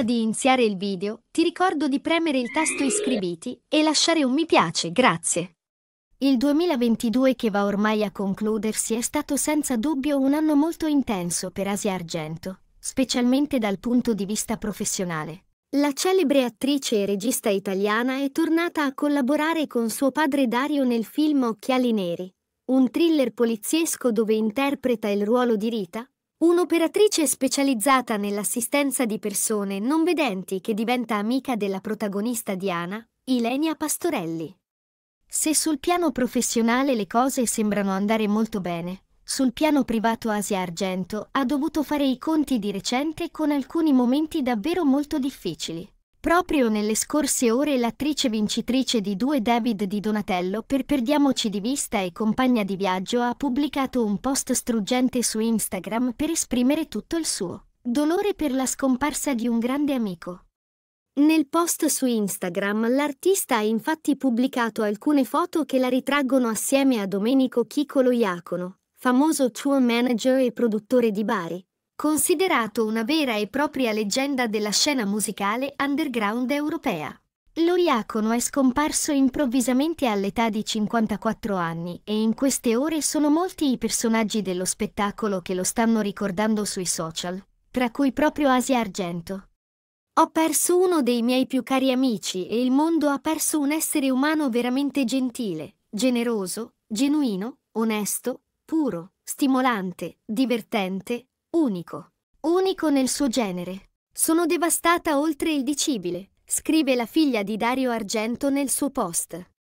Prima di iniziare il video, ti ricordo di premere il tasto iscriviti e lasciare un mi piace, grazie. Il 2022 che va ormai a concludersi è stato senza dubbio un anno molto intenso per Asia Argento, specialmente dal punto di vista professionale. La celebre attrice e regista italiana è tornata a collaborare con suo padre Dario nel film Occhiali Neri, un thriller poliziesco dove interpreta il ruolo di Rita, Un'operatrice specializzata nell'assistenza di persone non vedenti che diventa amica della protagonista Diana, Ilenia Pastorelli. Se sul piano professionale le cose sembrano andare molto bene, sul piano privato Asia Argento ha dovuto fare i conti di recente con alcuni momenti davvero molto difficili. Proprio nelle scorse ore l'attrice vincitrice di due David di Donatello per Perdiamoci di vista e compagna di viaggio ha pubblicato un post struggente su Instagram per esprimere tutto il suo dolore per la scomparsa di un grande amico. Nel post su Instagram l'artista ha infatti pubblicato alcune foto che la ritraggono assieme a Domenico Chicolo Iacono, famoso tour manager e produttore di Bari, considerato una vera e propria leggenda della scena musicale underground europea. Lo Iacono è scomparso improvvisamente all'età di 54 anni e in queste ore sono molti i personaggi dello spettacolo che lo stanno ricordando sui social, tra cui proprio Asia Argento. Ho perso uno dei miei più cari amici e il mondo ha perso un essere umano veramente gentile, generoso, genuino, onesto, puro, stimolante, divertente, unico, unico nel suo genere. Sono devastata oltre il dicibile, scrive la figlia di Dario Argento nel suo post.